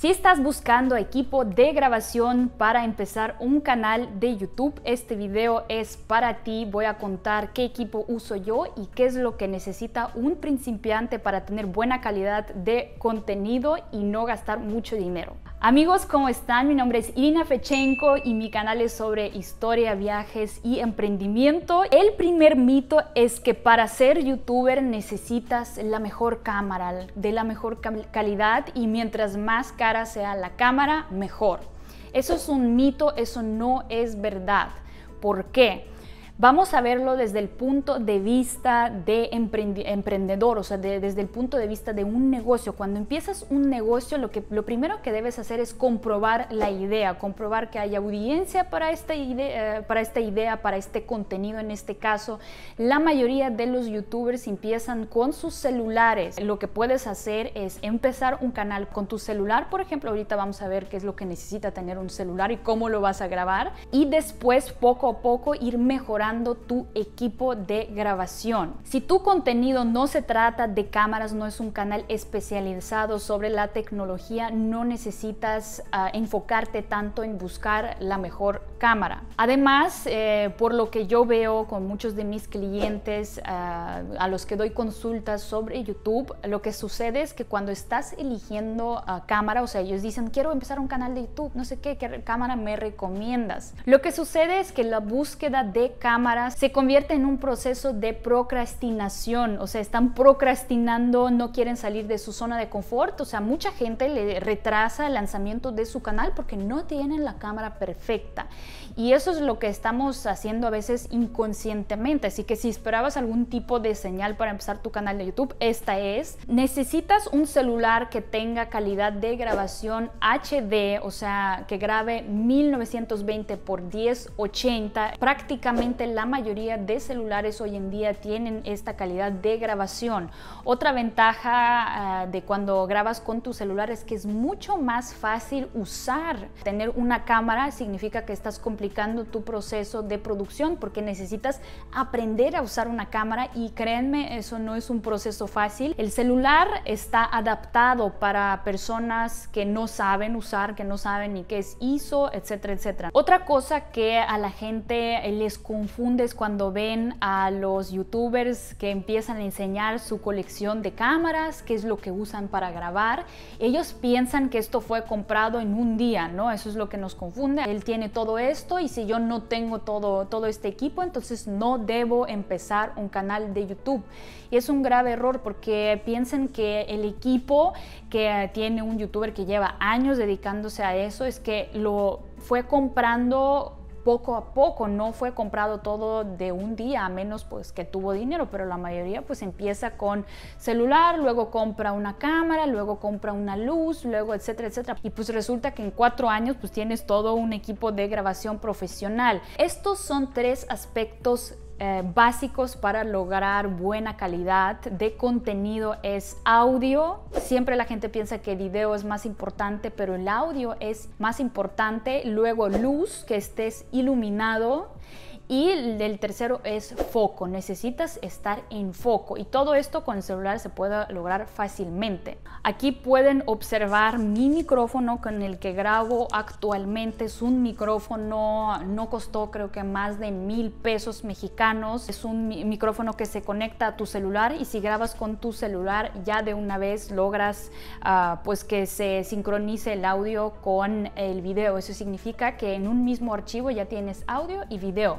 Si estás buscando equipo de grabación para empezar un canal de YouTube, este video es para ti. Voy a contar qué equipo uso yo y qué es lo que necesita un principiante para tener buena calidad de contenido y no gastar mucho dinero. Amigos, ¿cómo están? Mi nombre es Irina Fechenko y mi canal es sobre historia, viajes y emprendimiento. El primer mito es que para ser youtuber necesitas la mejor cámara, de la mejor calidad y mientras más cara sea la cámara, mejor. Eso es un mito, eso no es verdad. ¿Por qué? Vamos a verlo desde el punto de vista de emprendedor, o sea, desde el punto de vista de un negocio. Cuando empiezas un negocio, lo, que, lo primero que debes hacer es comprobar la idea, comprobar que hay audiencia para esta, idea, eh, para esta idea, para este contenido en este caso. La mayoría de los youtubers empiezan con sus celulares. Lo que puedes hacer es empezar un canal con tu celular, por ejemplo, ahorita vamos a ver qué es lo que necesita tener un celular y cómo lo vas a grabar y después poco a poco ir mejorando tu equipo de grabación. Si tu contenido no se trata de cámaras, no es un canal especializado sobre la tecnología, no necesitas ah, enfocarte tanto en buscar la mejor cámara. Además, eh, por lo que yo veo con muchos de mis clientes ah, a los que doy consultas sobre YouTube, lo que sucede es que cuando estás eligiendo ah, cámara, o sea, ellos dicen, quiero empezar un canal de YouTube, no sé qué, qué cámara me recomiendas. Lo que sucede es que la búsqueda de cámara se convierte en un proceso de procrastinación, o sea, están procrastinando, no quieren salir de su zona de confort, o sea, mucha gente le retrasa el lanzamiento de su canal porque no tienen la cámara perfecta. Y eso es lo que estamos haciendo a veces inconscientemente, así que si esperabas algún tipo de señal para empezar tu canal de YouTube, esta es. Necesitas un celular que tenga calidad de grabación HD, o sea, que grabe 1920 x 1080, prácticamente la mayoría de celulares hoy en día tienen esta calidad de grabación. Otra ventaja ah, de cuando grabas con tu celular es que es mucho más fácil usar. Tener una cámara significa que estás complicando tu proceso de producción porque necesitas aprender a usar una cámara y créanme, eso no es un proceso fácil. El celular está adaptado para personas que no saben usar, que no saben ni qué es ISO, etcétera, etcétera. Otra cosa que a la gente les confunde es cuando ven a los youtubers que empiezan a enseñar su colección de cámaras, qué es lo que usan para grabar. Ellos piensan que esto fue comprado en un día, ¿no? Eso es lo que nos confunde. Él tiene todo esto y si yo no tengo todo, todo este equipo, entonces no debo empezar un canal de YouTube. Y es un grave error porque piensan que el equipo que tiene un youtuber que lleva años dedicándose a eso es que lo fue comprando poco a poco, no fue comprado todo de un día, a menos pues que tuvo dinero, pero la mayoría pues empieza con celular, luego compra una cámara, luego compra una luz, luego etcétera, etcétera. Y pues resulta que en cuatro años pues tienes todo un equipo de grabación profesional. Estos son tres aspectos eh, básicos para lograr buena calidad de contenido es audio. Siempre la gente piensa que el video es más importante, pero el audio es más importante. Luego luz, que estés iluminado y el tercero es foco. Necesitas estar en foco. Y todo esto con el celular se puede lograr fácilmente. Aquí pueden observar mi micrófono con el que grabo actualmente. Es un micrófono, no costó creo que más de mil pesos mexicanos. Es un micrófono que se conecta a tu celular y si grabas con tu celular ya de una vez logras ah, pues que se sincronice el audio con el video. Eso significa que en un mismo archivo ya tienes audio y video.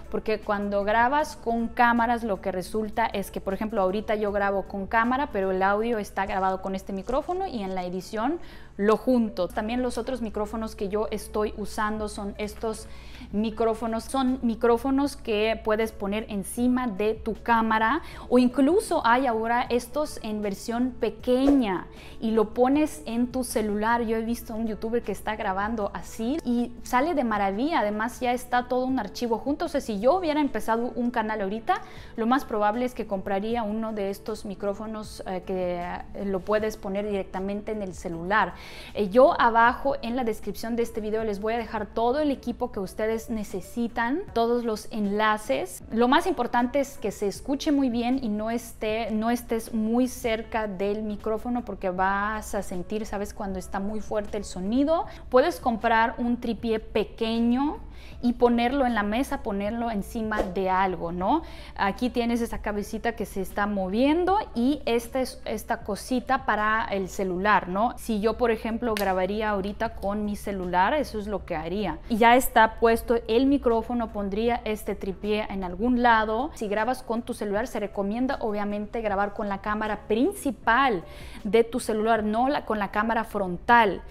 porque cuando grabas con cámaras lo que resulta es que, por ejemplo, ahorita yo grabo con cámara, pero el audio está grabado con este micrófono y en la edición lo junto. También los otros micrófonos que yo estoy usando son estos micrófonos, son micrófonos que puedes poner encima de tu cámara o incluso hay ahora estos en versión pequeña y lo pones en tu celular. Yo he visto un youtuber que está grabando así y sale de maravilla, además ya está todo un archivo junto, yo hubiera empezado un canal ahorita, lo más probable es que compraría uno de estos micrófonos eh, que eh, lo puedes poner directamente en el celular. Eh, yo abajo en la descripción de este video les voy a dejar todo el equipo que ustedes necesitan, todos los enlaces. Lo más importante es que se escuche muy bien y no, esté, no estés muy cerca del micrófono porque vas a sentir, sabes, cuando está muy fuerte el sonido. Puedes comprar un tripié pequeño y ponerlo en la mesa, ponerlo encima de algo, ¿no? Aquí tienes esa cabecita que se está moviendo y esta es esta cosita para el celular, ¿no? Si yo, por ejemplo, grabaría ahorita con mi celular, eso es lo que haría. ya está puesto el micrófono, pondría este tripié en algún lado. Si grabas con tu celular, se recomienda obviamente grabar con la cámara principal de tu celular, no con la cámara frontal.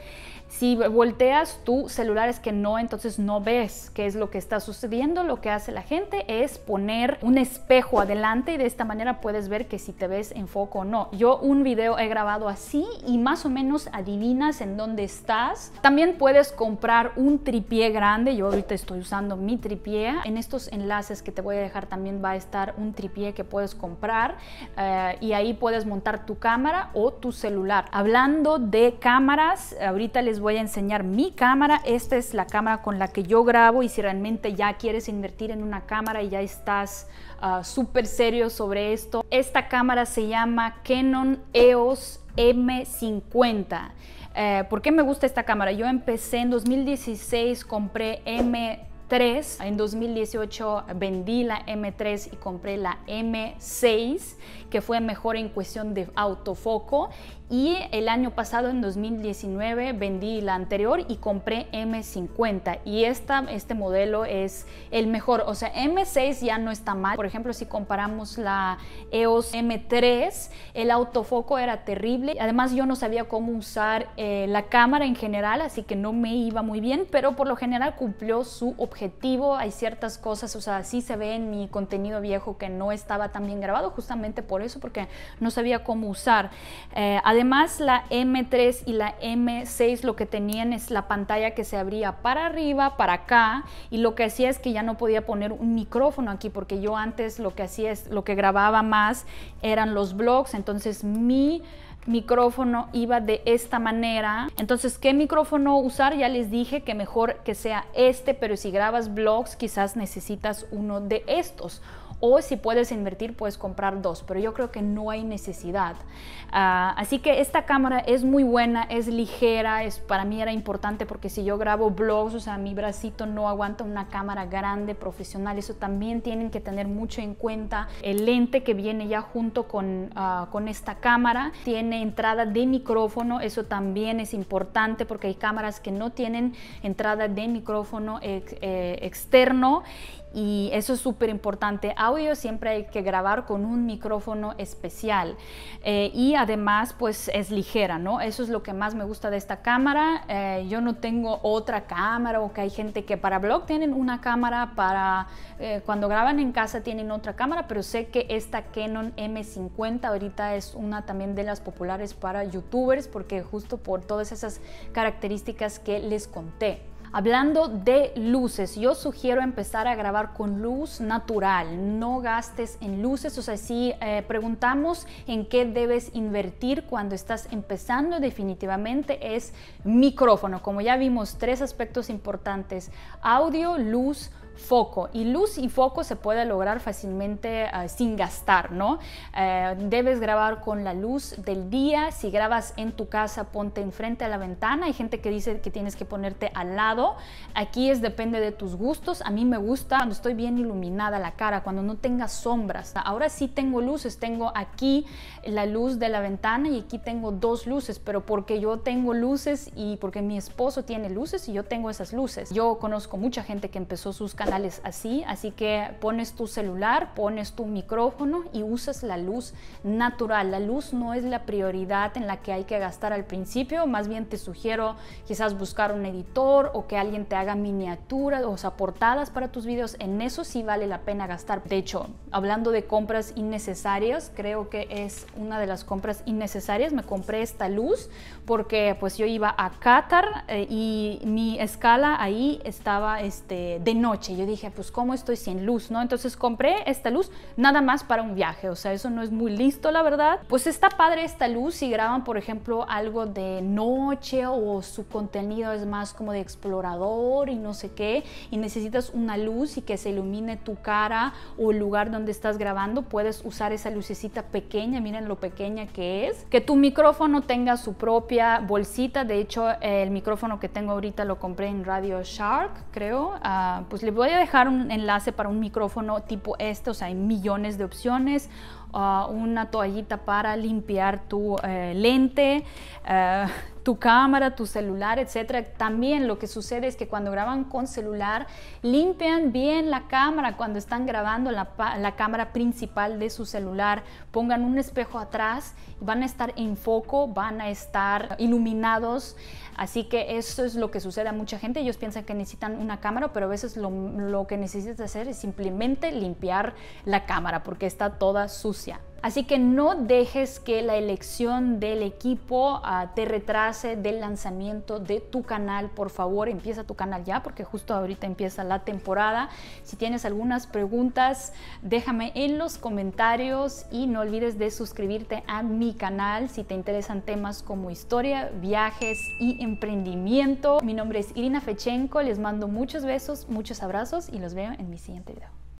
Si volteas tu celular es que no, entonces no ves qué es lo que está sucediendo. Lo que hace la gente es poner un espejo adelante y de esta manera puedes ver que si te ves en foco o no. Yo un video he grabado así y más o menos adivinas en dónde estás. También puedes comprar un tripié grande. Yo ahorita estoy usando mi tripié. En estos enlaces que te voy a dejar también va a estar un tripié que puedes comprar eh, y ahí puedes montar tu cámara o tu celular. Hablando de cámaras, ahorita les voy a enseñar mi cámara. Esta es la cámara con la que yo grabo y si realmente ya quieres invertir en una cámara y ya estás ah, súper serio sobre esto. Esta cámara se llama Canon EOS M50. Eh, ¿Por qué me gusta esta cámara? Yo empecé en 2016, compré M50 Ah, en 2018 vendí la M3 y compré la M6, que fue mejor en cuestión de autofoco. Y el año pasado, en 2019, vendí la anterior y compré M50. Y esta, este modelo es el mejor. O sea, M6 ya no está mal. Por ejemplo, si comparamos la EOS M3, el autofoco era terrible. Además, yo no sabía cómo usar eh, la cámara en general, así que no me iba muy bien, pero por lo general cumplió su objetivo objetivo, hay ciertas cosas, o sea, sí se ve en mi contenido viejo que no estaba tan bien grabado, justamente por eso, porque no sabía cómo usar. Eh, además, la M3 y la M6 lo que tenían es la pantalla que se abría para arriba, para acá, y lo que hacía es que ya no podía poner un micrófono aquí, porque yo antes lo que hacía es, lo que grababa más eran los blogs, entonces mi micrófono iba de esta manera. Entonces, ¿qué micrófono usar? Ya les dije que mejor que sea este, pero si grabas vlogs quizás necesitas uno de estos o si puedes invertir puedes comprar dos, pero yo creo que no hay necesidad. Ah, así que esta cámara es muy buena, es ligera, es, para mí era importante porque si yo grabo blogs, o sea, mi bracito no aguanta una cámara grande, profesional, eso también tienen que tener mucho en cuenta. El lente que viene ya junto con, ah, esta cámara tiene entrada de micrófono, eso también es importante porque hay cámaras que no tienen entrada de micrófono eh, externo y eso es súper importante. Audio siempre hay que grabar con un micrófono especial eh, y además pues es ligera, ¿no? Eso es lo que más me gusta de esta cámara. Eh, yo no tengo otra cámara o que hay gente que para blog tienen una cámara, para eh, cuando graban en casa tienen otra cámara, pero sé que esta Canon M50 ahorita es una también de las populares para youtubers porque justo por todas esas características que les conté. Hablando de luces, yo sugiero empezar a grabar con luz natural, no gastes en luces, o sea, si eh, preguntamos en qué debes invertir cuando estás empezando, definitivamente es micrófono, como ya vimos, tres aspectos importantes, audio, luz, foco. Y luz y foco se puede lograr fácilmente eh, sin gastar, ¿no? Eh, debes grabar con la luz del día. Si grabas en tu casa, ponte enfrente a la ventana. Hay gente que dice que tienes que ponerte al lado. Aquí es depende de tus gustos. A mí me gusta cuando estoy bien iluminada la cara, cuando no tenga sombras. Ahora sí tengo luces. Tengo aquí la luz de la ventana y aquí tengo dos luces, pero porque yo tengo luces y porque mi esposo tiene luces y yo tengo esas luces. Yo conozco mucha gente que empezó sus canales así, así que pones tu celular, pones tu micrófono y usas la luz natural. La luz no es la prioridad en la que hay que gastar al principio, más bien te sugiero quizás buscar un editor o que alguien te haga miniaturas o sea, portadas para tus videos. En eso sí vale la pena gastar. De hecho, hablando de compras innecesarias, creo que es una de las compras innecesarias. Me compré esta luz porque pues yo iba a Qatar eh, y mi escala ahí estaba este, de noche yo dije, pues cómo estoy sin luz, ¿no? Entonces compré esta luz nada más para un viaje, o sea, eso no es muy listo, la verdad. Pues está padre esta luz si graban, por ejemplo, algo de noche o su contenido es más como de explorador y no sé qué, y necesitas una luz y que se ilumine tu cara o el lugar donde estás grabando, puedes usar esa lucecita pequeña, miren lo pequeña que es. Que tu micrófono tenga su propia bolsita, de hecho, el micrófono que tengo ahorita lo compré en Radio Shark, creo, ah, pues le voy a dejar un enlace para un micrófono tipo este, o sea, hay millones de opciones una toallita para limpiar tu eh, lente, eh, tu cámara, tu celular, etcétera. También lo que sucede es que cuando graban con celular, limpian bien la cámara cuando están grabando la, cámara principal de su celular. Pongan un espejo atrás, van a estar en foco, van a estar iluminados. Así que eso es lo que sucede a mucha gente. Ellos piensan que necesitan una cámara, pero a veces lo, lo que necesitas hacer es simplemente limpiar la cámara porque está toda su Así que no dejes que la elección del equipo ah, te retrase del lanzamiento de tu canal. Por favor, empieza tu canal ya porque justo ahorita empieza la temporada. Si tienes algunas preguntas, déjame en los comentarios y no olvides de suscribirte a mi canal si te interesan temas como historia, viajes y emprendimiento. Mi nombre es Irina Fechenko, les mando muchos besos, muchos abrazos y los veo en mi siguiente video.